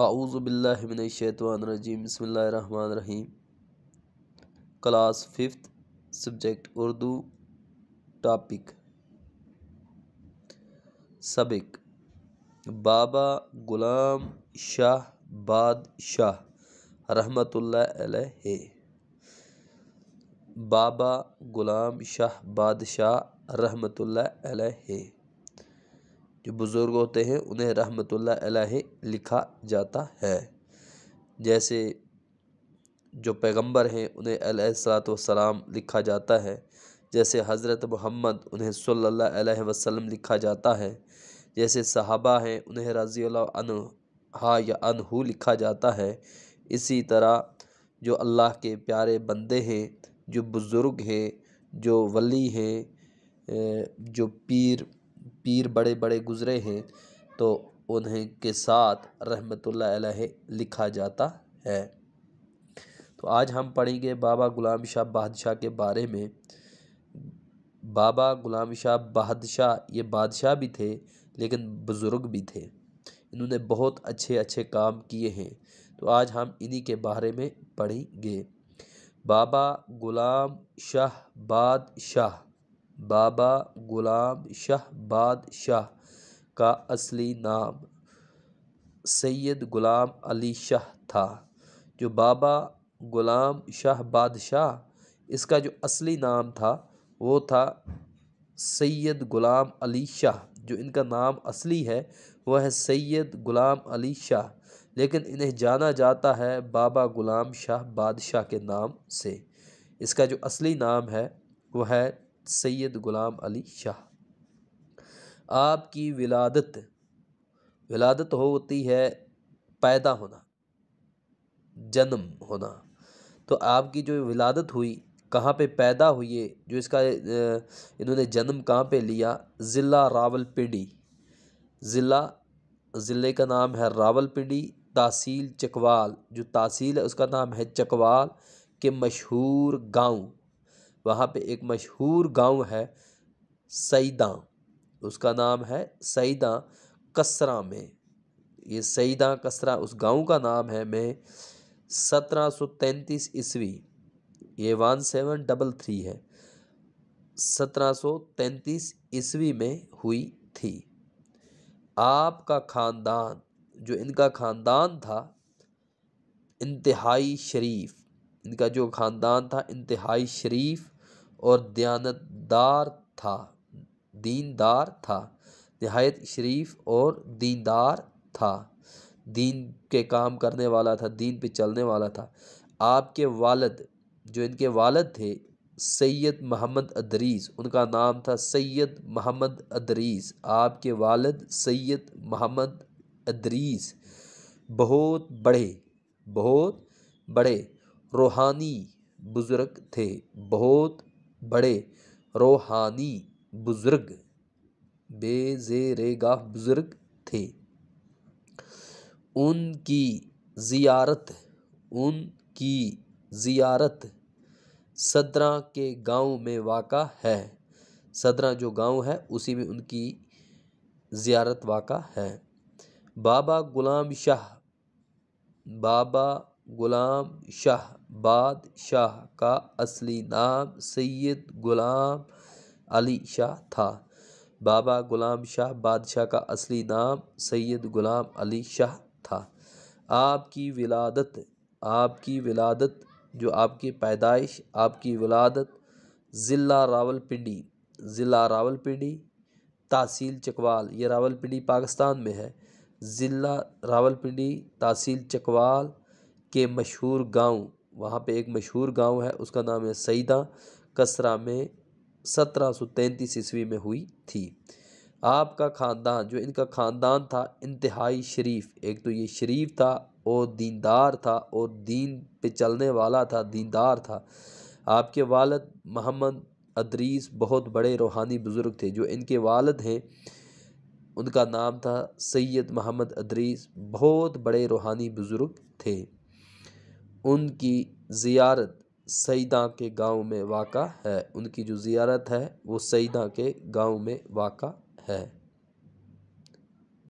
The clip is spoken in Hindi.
आऊज़बिल्लिमिनशैतवानरजीम बसमीम class fifth subject Urdu topic सबक बाबा गुलाम शाह बादशाह रहमतुल्लाह बाबा गुलाम शाह बादशाह रहमतुल्लाह जो बुज़ुर्ग होते हैं उन्हें रहमत अलैहि लिखा जाता है जैसे जो पैगंबर हैं उन्हें अलैहिस्सलाम लिखा जाता है जैसे हज़रत मोहम्मद उन्हें सल्लल्लाहु अलैहि वसल्लम लिखा जाता है जैसे सहाबा हैं उन्हें रज़ी हा या अनहू लिखा जाता है इसी तरह जो अल्लाह के प्यारे बंदे हैं जो बुज़ुर्ग हैं जो वली हैं जो पीर पीर बड़े बड़े गुज़रे हैं तो उन्हें के साथ रहमतुल्लाह अलैह लिखा जाता है तो आज हम पढ़ेंगे बाबा ग़ुलाम शाह बादशाह के बारे में बाबा ग़ुलाम शाह बादशाह ये बादशाह भी थे लेकिन बुज़ुर्ग भी थे इन्होंने बहुत अच्छे अच्छे काम किए हैं तो आज हम इन्हीं के बारे में पढ़ेंगे बाबा ग़ुलाम शाह बादशाह बाबा ग़ुलाम शाह बादशाह का असली नाम सैयद ग़ुलाम अली शाह था जो बाबा ग़ुलाम शाह बादशाह इसका जो असली नाम था वो था सैयद ग़ुलाम अली शाह जो इनका नाम असली है वह है सैयद ग़ुलाम अली शाह लेकिन इन्हें जाना जाता है बाबा ग़ुलाम शाह बादशाह के नाम से इसका जो असली नाम है वह है सैयद ग़ुलाम अली शाह आपकी विलादत विलादत होती है पैदा होना जन्म होना तो आपकी जो विलादत हुई कहाँ पे पैदा हुई है जो इसका इन्होंने जन्म कहाँ पे लिया ज़िला रावलपिंडी ज़िला ज़िले का नाम है रावलपिंडी तहसील चकवाल जो तहसील है उसका नाम है चकवाल के मशहूर गांव वहाँ पे एक मशहूर गांव है सईदा उसका नाम है सईदा कसरा में ये सईदा कसरा उस गांव का नाम है मैं सत्रह सौ तैंतीस ईस्वी ये वन सेवन डबल थ्री है सत्रह सौ तैंतीस ईस्वी में हुई थी आपका ख़ानदान जो इनका ख़ानदान था इंतहाई शरीफ इनका जो ख़ानदान था इंतहाई शरीफ और दयानतदार था दीनदार था नहायत शरीफ और दीनदार था दीन के काम करने वाला था दीन पे चलने वाला था आपके वालद जो इनके वालद थे सैयद मोहम्मद अदरीस उनका नाम था सैयद मोहम्मद अदरीस आपके वालद सैयद मोहम्मद अदरीस बहुत बड़े बहुत बड़े रूहानी बुज़ुर्ग थे बहुत बड़े रूहानी बुज़ुर्ग बेजेरेगा बुज़ुर्ग थे उनकी ज़ियारत उनकी ज़ियारत सदरा के गांव में वाक़ है सदरा जो गांव है उसी में उनकी ज़ियारत वाक़ है बाबा ग़ुलाम शाह बाबा गुलाम शाह बादशाह का असली नाम सैयद गुलाम अली शाह था बाबा गुलाम शाह बादशाह का असली नाम सैयद गुलाम अली शाह था आपकी विलादत आपकी विलादत जो आपकी पैदाइश आपकी विलादत ज़िला रावलपिंडी ज़िला रावलपिंडी तहसील चकवाल ये रावलपिंडी पाकिस्तान में है ज़िला रावलपिंडी तहसील चकवाल के मशहूर गाँव वहाँ पे एक मशहूर गाँव है उसका नाम है सईदा कसरा में सत्रह सौ तैंतीस ईस्वी में हुई थी आपका ख़ानदान जो इनका ख़ानदान था इंतहाई शरीफ एक तो ये शरीफ था और दीनदार था और दीन पे चलने वाला था दीनदार था आपके वालद मोहम्मद अदरीस बहुत बड़े रूहानी बुज़ुर्ग थे जो इनके वालद हैं उनका नाम था सैयद मोहम्मद अदरीस बहुत बड़े रूहानी बुज़ुर्ग थे उनकी ज़ियारत सईदा के गांव में वाक़ है उनकी जो ज़ियारत है वो सईदा के गांव में वाक़ है